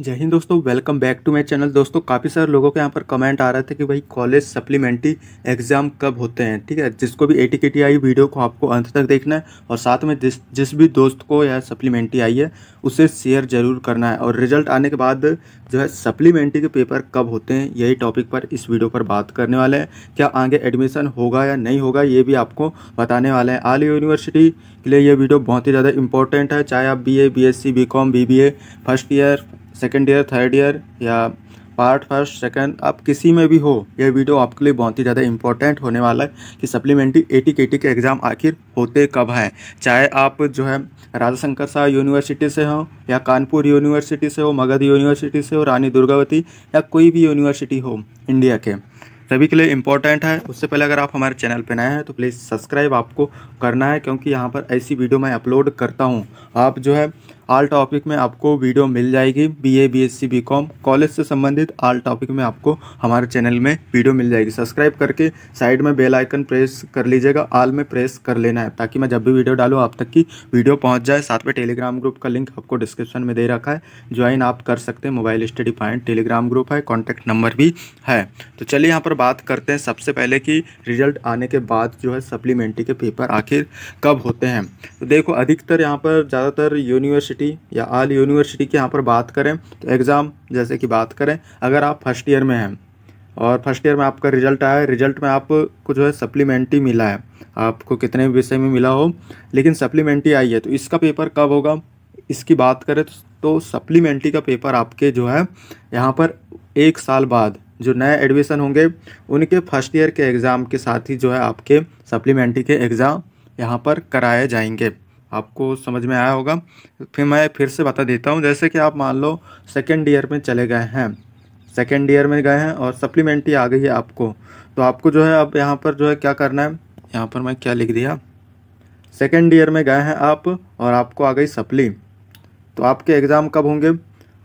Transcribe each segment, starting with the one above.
जय हिंद दोस्तों welcome back to my channel दोस्तों काफ़ी सारे लोगों के यहाँ पर कमेंट आ रहे थे कि भाई कॉलेज सप्लीमेंट्री एग्ज़ाम कब होते हैं ठीक है जिसको भी ए टी के टी आई वीडियो को आपको अंत तक देखना है और साथ में जिस जिस भी दोस्त को यह सप्लीमेंट्री आई है उसे शेयर जरूर करना है और रिजल्ट आने के बाद जो है सप्लीमेंट्री के पेपर कब होते हैं यही टॉपिक पर इस वीडियो पर बात करने वाले हैं क्या आगे एडमिशन होगा या नहीं होगा ये भी आपको बताने वाले हैं आल यूनिवर्सिटी के लिए ये वीडियो बहुत ही ज़्यादा इंपॉर्टेंट है चाहे आप B A B S C B com B B A first year second year third year या पार्ट फर्स्ट सेकंड आप किसी में भी हो यह वीडियो आपके लिए बहुत ही ज़्यादा इंपॉर्टेंट होने वाला है कि सप्लीमेंट्री एटी के के एग्ज़ाम आखिर होते कब हैं चाहे आप जो है राजा शंकर शाह यूनिवर्सिटी से हो या कानपुर यूनिवर्सिटी से हो मगध यूनिवर्सिटी से हो रानी दुर्गावती या कोई भी यूनिवर्सिटी हो इंडिया के सभी के लिए इम्पॉर्टेंट है उससे पहले अगर आप हमारे चैनल पर नए हैं तो प्लीज़ सब्सक्राइब आपको करना है क्योंकि यहाँ पर ऐसी वीडियो मैं अपलोड करता हूँ आप जो है आल टॉपिक में आपको वीडियो मिल जाएगी B A B S C B com college से संबंधित आल टॉपिक में आपको हमारे चैनल में वीडियो मिल जाएगी सब्सक्राइब करके साइड में बेल आइकन प्रेस कर लीजिएगा आल में प्रेस कर लेना है ताकि मैं जब भी वीडियो डालूँ आप तक की वीडियो पहुँच जाए साथ में टेलीग्राम ग्रुप का लिंक आपको डिस्क्रिप्शन में दे रखा है ज्वाइन आप कर सकते हैं mobile study point Telegram group है कॉन्टैक्ट नंबर भी है तो चलिए यहाँ पर बात करते हैं सबसे पहले कि रिजल्ट आने के बाद जो है सप्लीमेंट्री के पेपर आखिर कब होते हैं तो देखो अधिकतर यहाँ पर ज़्यादातर यूनिवर्सिटी यूनिवर्सिटी या आल यूनिवर्सिटी की यहाँ पर बात करें तो एग्ज़ाम जैसे कि बात करें अगर आप फर्स्ट ईयर में हैं और फर्स्ट ईयर में आपका रिजल्ट आया है रिजल्ट में आपको जो है सप्लीमेंट्री मिला है आपको कितने विषय में मिला हो लेकिन सप्लीमेंट्री आई है तो इसका पेपर कब होगा इसकी बात करें तो सप्लीमेंट्री तो का पेपर आपके जो है यहाँ पर एक साल बाद जो नए एडमिशन होंगे उनके फर्स्ट ईयर के एग्ज़ाम के साथ ही जो है आपके सप्लीमेंट्री के एग्ज़ाम यहाँ पर कराए जाएंगे आपको समझ में आया होगा फिर मैं फिर से बता देता हूँ जैसे कि आप मान लो सेकेंड ईयर में चले गए हैं सेकेंड ईयर में गए हैं और सप्लीमेंट्री आ गई है आपको तो आपको जो है अब यहाँ पर जो है क्या करना है यहाँ पर मैं क्या लिख दिया सेकेंड ईयर में गए हैं आप और आपको आ गई सप्ली तो आपके एग्ज़ाम कब होंगे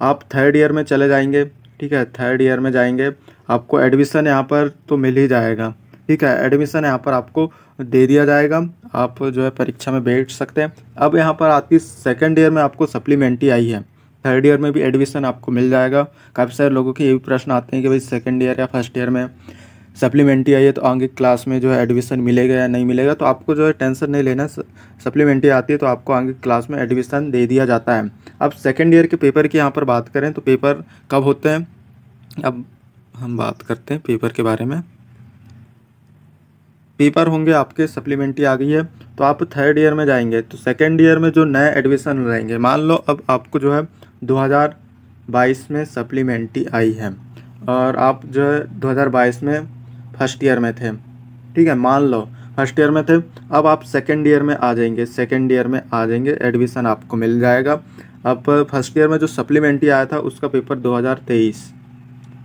आप थर्ड ईयर में चले जाएंगे ठीक है थर्ड ईयर में जाएंगे आपको एडमिशन यहाँ पर तो मिल ही जाएगा ठीक है एडमिशन यहाँ पर आपको दे दिया जाएगा आप जो है परीक्षा में बैठ सकते हैं अब यहाँ पर आती सेकेंड ईयर में आपको सप्लीमेंट्री आई है थर्ड ईयर में भी एडमिशन आपको मिल जाएगा काफ़ी सारे लोगों के ये भी प्रश्न आते हैं कि भाई सेकेंड ईयर या फर्स्ट ईयर में सप्लीमेंट्री आई है तो आगे क्लास में जो है एडमिशन मिलेगा या नहीं मिलेगा तो आपको जो है टेंशन नहीं लेना सप्लीमेंट्री आती है तो आपको आगे क्लास में एडमिशन दे दिया जाता है अब सेकेंड ईयर के पेपर की यहाँ पर बात करें तो पेपर कब होते हैं अब हम बात करते हैं पेपर के बारे में पेपर होंगे आपके सप्लीमेंट्री आ गई है तो आप थर्ड ईयर में जाएंगे तो सेकेंड ईयर में जो नए एडमिशन रहेंगे मान लो अब आपको जो है 2022 में सप्लीमेंट्री आई है और आप जो है 2022 में फर्स्ट ईयर में थे ठीक है मान लो फर्स्ट ईयर में थे अब आप सेकेंड ईयर में आ जाएंगे सेकेंड ईयर में आ जाएंगे एडमिशन आपको मिल जाएगा अब फर्स्ट ईयर में जो सप्लीमेंट्री आया था उसका पेपर तेईस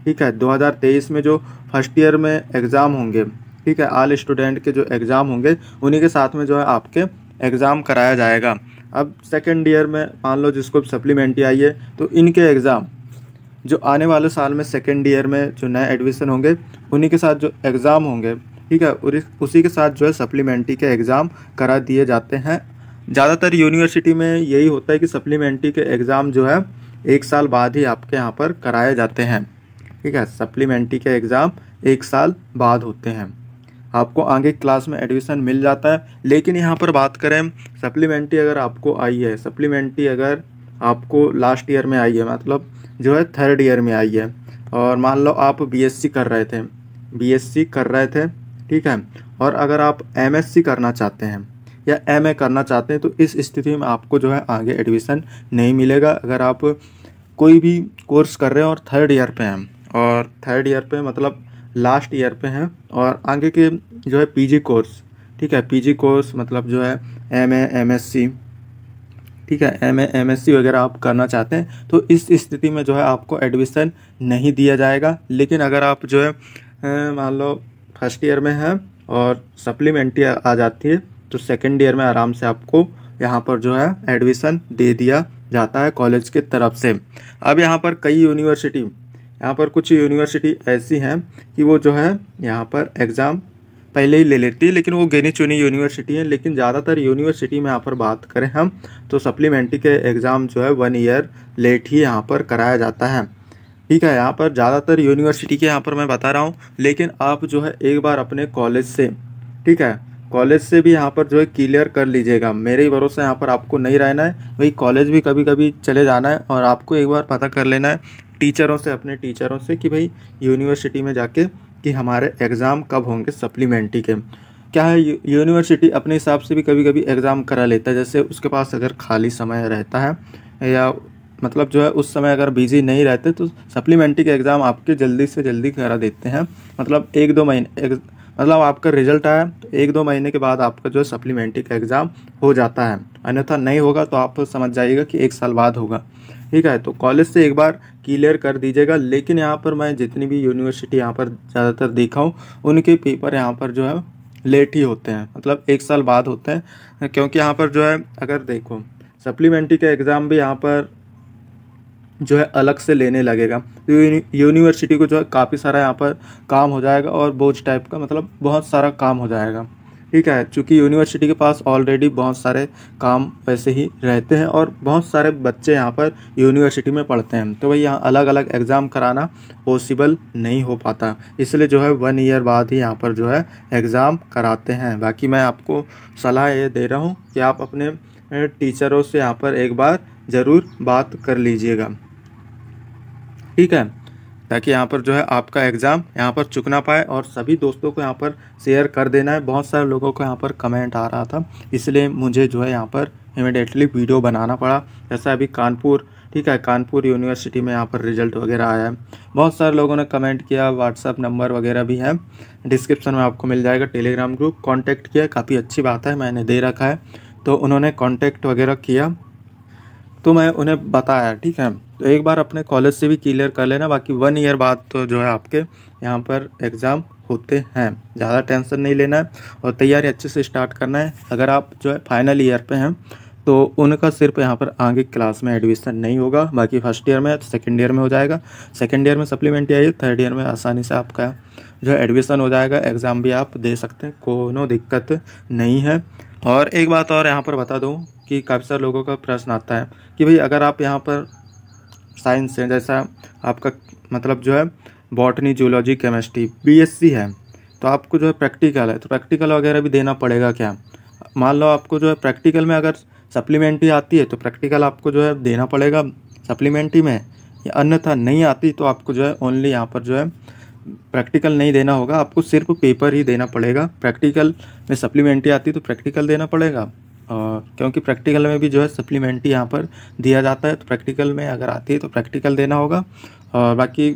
ठीक है 2023 में जो फर्स्ट ईयर में एग्ज़ाम होंगे ठीक है आल स्टूडेंट के जो एग्ज़ाम होंगे उन्हीं के साथ में जो है आपके एग्ज़ाम कराया जाएगा अब सेकेंड ईयर में मान लो जिसको सप्लीमेंट्री आई है तो इनके एग्ज़ाम जो आने वाले साल में सेकेंड ईयर में जो नए एडमिशन होंगे उन्हीं के साथ जो एग्ज़ाम होंगे ठीक है उसी के साथ जो है सप्लीमेंट्री के एग्ज़ाम करा दिए जाते हैं ज़्यादातर यूनिवर्सिटी में यही होता है कि सप्लीमेंट्री के एग्ज़ाम जो है एक साल बाद ही आपके यहाँ पर कराए जाते हैं ठीक है सप्लीमेंट्री के एग्ज़ाम एक साल बाद होते हैं आपको आगे क्लास में एडमिशन मिल जाता है लेकिन यहाँ पर बात करें सप्लीमेंट्री अगर आपको आई है सप्लीमेंट्री अगर आपको लास्ट ईयर में आई है मतलब जो है थर्ड ईयर में आई है और मान लो आप बी कर रहे थे बी कर रहे थे ठीक है और अगर आप एम करना चाहते हैं या एम करना चाहते हैं तो इस स्थिति में आपको जो है आगे एडमिशन नहीं मिलेगा अगर आप कोई भी कोर्स कर रहे हैं और थर्ड ईयर पे हैं और थर्ड ईयर पे मतलब लास्ट ईयर पे हैं और आगे के जो है पीजी कोर्स ठीक है पीजी कोर्स मतलब जो है एम एमएससी ठीक है एम एमएससी वगैरह आप करना चाहते हैं तो इस स्थिति में जो है आपको एडमिशन नहीं दिया जाएगा लेकिन अगर आप जो है अं, मान लो फर्स्ट ईयर में हैं और सप्लीमेंट्री आ जाती है तो सेकेंड ईयर में आराम से आपको यहाँ पर जो है एडमिशन दे दिया जाता है कॉलेज के तरफ से अब यहाँ पर कई यूनिवर्सिटी यहाँ पर कुछ यूनिवर्सिटी ऐसी हैं कि वो जो है यहाँ पर एग्ज़ाम पहले ही ले लेती है लेकिन वो गिनी चुनी यूनिवर्सिटी है लेकिन ज़्यादातर यूनिवर्सिटी में यहाँ पर बात करें हम तो सप्लीमेंट्री के एग्ज़ाम जो है वन ईयर लेट ही यहाँ पर कराया जाता है ठीक है यहाँ पर ज़्यादातर यूनिवर्सिटी के यहाँ पर मैं बता रहा हूँ लेकिन आप जो है एक बार अपने कॉलेज से ठीक है कॉलेज से भी यहाँ पर जो है क्लियर कर लीजिएगा मेरे ही भरोसे यहाँ पर आपको नहीं रहना है वही कॉलेज भी कभी कभी चले जाना है और आपको एक बार पता कर लेना है टीचरों से अपने टीचरों से कि भाई यूनिवर्सिटी में जाके कि हमारे एग्ज़ाम कब होंगे सप्लीमेंट्री के क्या है यूनिवर्सिटी अपने हिसाब से भी कभी कभी एग्ज़ाम करा लेता है जैसे उसके पास अगर खाली समय रहता है या मतलब जो है उस समय अगर बिज़ी नहीं रहते तो सप्लीमेंट्री के एग्ज़ाम आपके जल्दी से जल्दी करा देते हैं मतलब एक दो महीने एक, मतलब आपका रिजल्ट आया तो एक दो महीने के बाद आपका जो है सप्लीमेंट्री का एग्ज़ाम हो जाता है अन्यथा नहीं होगा तो आप समझ जाइएगा कि एक साल बाद होगा ठीक है तो कॉलेज से एक बार क्लियर कर दीजिएगा लेकिन यहाँ पर मैं जितनी भी यूनिवर्सिटी यहाँ पर ज़्यादातर देखा हूँ उनके पेपर यहाँ पर जो है लेट ही होते हैं मतलब एक साल बाद होते हैं क्योंकि यहाँ पर जो है अगर देखो सप्लीमेंट्री का एग्ज़ाम भी यहाँ पर जो है अलग से लेने लगेगा तो यूनिवर्सिटी को जो है काफ़ी सारा यहाँ पर काम हो जाएगा और बोझ टाइप का मतलब बहुत सारा काम हो जाएगा ठीक है चूँकि यूनिवर्सिटी के पास ऑलरेडी बहुत सारे काम वैसे ही रहते हैं और बहुत सारे बच्चे यहाँ पर यूनिवर्सिटी में पढ़ते हैं तो भाई यहाँ अलग अलग एग्ज़ाम कराना पॉसिबल नहीं हो पाता इसलिए जो है वन ईयर बाद ही यहाँ पर जो है एग्ज़ाम कराते हैं बाकी मैं आपको सलाह ये दे रहा हूँ कि आप अपने टीचरों से यहाँ पर एक बार ज़रूर बात कर लीजिएगा ठीक है ताकि यहाँ पर जो है आपका एग्ज़ाम यहाँ पर चुकना पाए और सभी दोस्तों को यहाँ पर शेयर कर देना है बहुत सारे लोगों को यहाँ पर कमेंट आ रहा था इसलिए मुझे जो है यहाँ पर इमिडिएटली वीडियो बनाना पड़ा जैसा अभी कानपुर ठीक है कानपुर यूनिवर्सिटी में यहाँ पर रिजल्ट वगैरह आया है बहुत सारे लोगों ने कमेंट किया व्हाट्सअप नंबर वगैरह भी है डिस्क्रिप्शन में आपको मिल जाएगा टेलीग्राम ग्रुप कॉन्टैक्ट किया काफ़ी अच्छी बात है मैंने दे रखा है तो उन्होंने कॉन्टैक्ट वगैरह किया तो मैं उन्हें बताया ठीक है तो एक बार अपने कॉलेज से भी क्लियर कर लेना बाकी वन ईयर बाद तो जो है आपके यहाँ पर एग्ज़ाम होते हैं ज़्यादा टेंशन नहीं लेना है और तैयारी अच्छे से स्टार्ट करना है अगर आप जो है फाइनल ईयर पे हैं तो उनका सिर्फ यहाँ पर आगे क्लास में एडमिशन नहीं होगा बाकी फर्स्ट ईयर में तो सेकेंड ईयर में हो जाएगा सेकेंड ईयर में सप्लीमेंट्री आएगी थर्ड ईयर में आसानी से आपका जो एडमिशन हो जाएगा एग्ज़ाम भी आप दे सकते हैं कोनो दिक्कत नहीं है और एक बात और यहाँ पर बता दूँ कि काफ़ी सारे लोगों का प्रश्न आता है कि भाई अगर आप यहाँ पर साइंस है जैसा आपका मतलब जो है बॉटनी जूलॉजी केमिस्ट्री बीएससी है तो आपको जो है प्रैक्टिकल है तो प्रैक्टिकल वगैरह भी देना पड़ेगा क्या मान लो आपको जो है प्रैक्टिकल में अगर सप्लीमेंट्री आती है तो प्रैक्टिकल आपको जो है देना पड़ेगा सप्लीमेंट्री में या अन्यथा नहीं आती तो आपको जो है ओनली यहाँ पर जो है प्रैक्टिकल नहीं देना होगा आपको सिर्फ पेपर ही देना पड़ेगा प्रैक्टिकल में सप्लीमेंट्री आती तो प्रैक्टिकल देना पड़ेगा क्योंकि प्रैक्टिकल में भी जो है सप्लीमेंट्री यहाँ पर दिया जाता है तो प्रैक्टिकल में अगर आती है तो प्रैक्टिकल देना होगा और बाकी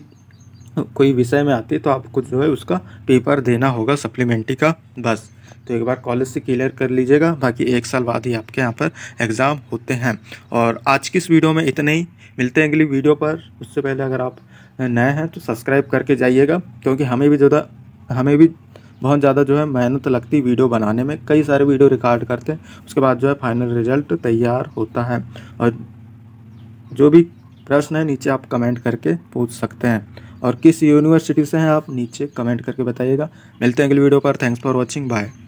कोई विषय में आती है तो आपको जो है उसका पेपर देना होगा सप्लीमेंट्री का बस तो एक बार कॉलेज से क्लियर कर लीजिएगा बाकी एक साल बाद ही आपके यहाँ पर एग्ज़ाम होते हैं और आज की इस वीडियो में इतने ही मिलते हैं अगली वीडियो पर उससे पहले अगर आप नए हैं तो सब्सक्राइब करके जाइएगा क्योंकि हमें भी ज़्यादा हमें भी बहुत ज़्यादा जो है मेहनत लगती वीडियो बनाने में कई सारे वीडियो रिकॉर्ड करते हैं उसके बाद जो है फाइनल रिजल्ट तैयार होता है और जो भी प्रश्न है नीचे आप कमेंट करके पूछ सकते हैं और किस यूनिवर्सिटी से हैं आप नीचे कमेंट करके बताइएगा मिलते हैं अगले वीडियो पर थैंक्स फॉर वॉचिंग बाय